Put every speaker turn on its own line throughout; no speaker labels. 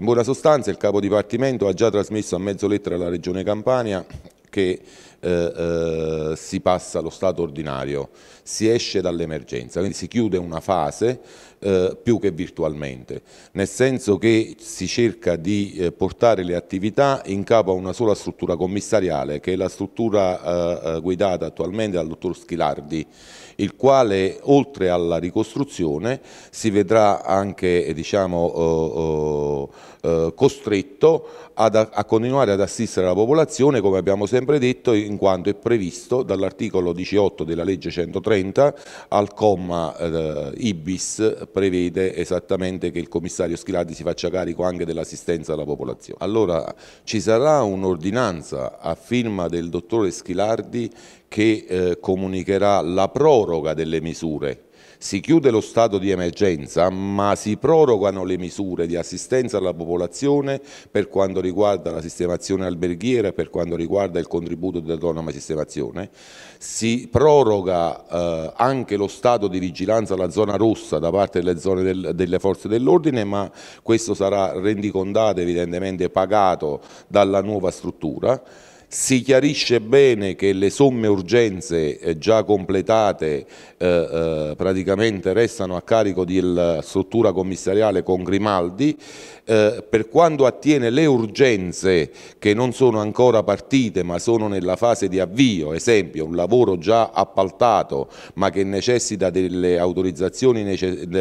In buona sostanza il capo dipartimento ha già trasmesso a mezzo lettera alla Regione Campania che eh, eh, si passa allo stato ordinario, si esce dall'emergenza, quindi si chiude una fase eh, più che virtualmente, nel senso che si cerca di eh, portare le attività in capo a una sola struttura commissariale, che è la struttura eh, eh, guidata attualmente dal dottor Schilardi, il quale oltre alla ricostruzione si vedrà anche diciamo, costretto ad, a continuare ad assistere la popolazione come abbiamo sempre sempre detto in quanto è previsto dall'articolo 18 della legge 130 al comma eh, IBIS prevede esattamente che il commissario Schilardi si faccia carico anche dell'assistenza alla popolazione. Allora ci sarà un'ordinanza a firma del dottore Schilardi che eh, comunicherà la proroga delle misure si chiude lo stato di emergenza, ma si prorogano le misure di assistenza alla popolazione per quanto riguarda la sistemazione alberghiera, per quanto riguarda il contributo dell'autonoma sistemazione. Si proroga eh, anche lo stato di vigilanza alla zona rossa da parte delle, del, delle forze dell'ordine, ma questo sarà rendicondato, evidentemente pagato dalla nuova struttura. Si chiarisce bene che le somme urgenze eh, già completate eh, eh, praticamente restano a carico della struttura commissariale con Grimaldi. Eh, per quanto attiene le urgenze che non sono ancora partite ma sono nella fase di avvio, esempio un lavoro già appaltato ma che necessita delle autorizzazioni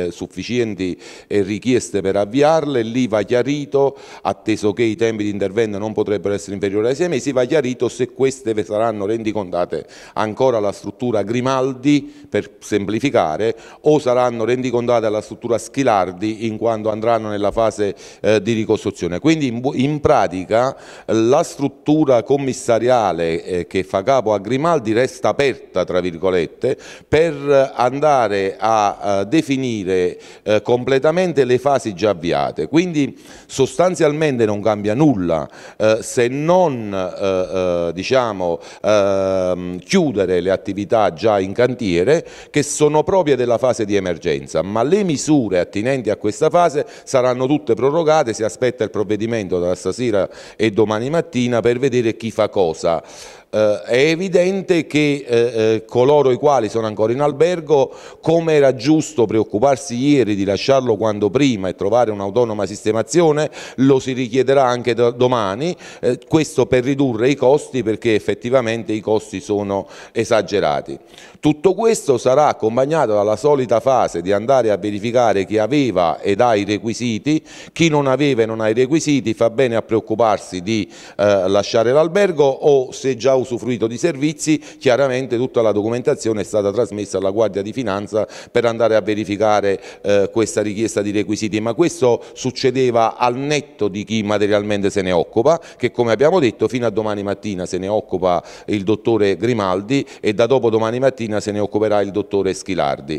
sufficienti e richieste per avviarle, lì va chiarito, atteso che i tempi di intervento non potrebbero essere inferiori ai sei mesi, va chiarito chiarito se queste saranno rendicontate ancora alla struttura Grimaldi, per semplificare, o saranno rendicontate alla struttura Schilardi in quanto andranno nella fase eh, di ricostruzione. Quindi in, in, pratica la struttura commissariale eh, che fa capo a Grimaldi resta aperta, tra virgolette, per andare a, a definire eh, completamente le fasi già avviate. Quindi sostanzialmente non cambia nulla eh, se non eh, eh, diciamo, eh, chiudere le attività già in cantiere che sono proprie della fase di emergenza, ma le misure attinenti a questa fase saranno tutte prorogate, si aspetta il provvedimento da stasera e domani mattina per vedere chi fa cosa. Eh, è evidente che eh, eh, coloro i quali sono ancora in albergo, come era giusto preoccuparsi ieri di lasciarlo quando prima e trovare un'autonoma sistemazione, lo si richiederà anche domani, eh, questo per ridurre i costi perché effettivamente i costi sono esagerati. Tutto questo sarà accompagnato dalla solita fase di andare a verificare chi aveva ed ha i requisiti, chi non aveva e non ha i requisiti fa bene a preoccuparsi di eh, lasciare l'albergo o se già usufruito di servizi, chiaramente tutta la documentazione è stata trasmessa alla Guardia di Finanza per andare a verificare eh, questa richiesta di requisiti, ma questo succedeva al netto di chi materialmente se ne occupa, che come abbiamo detto fino a domani mattina se ne occupa il dottore Grimaldi e da dopo domani mattina se ne occuperà il dottore Schilardi.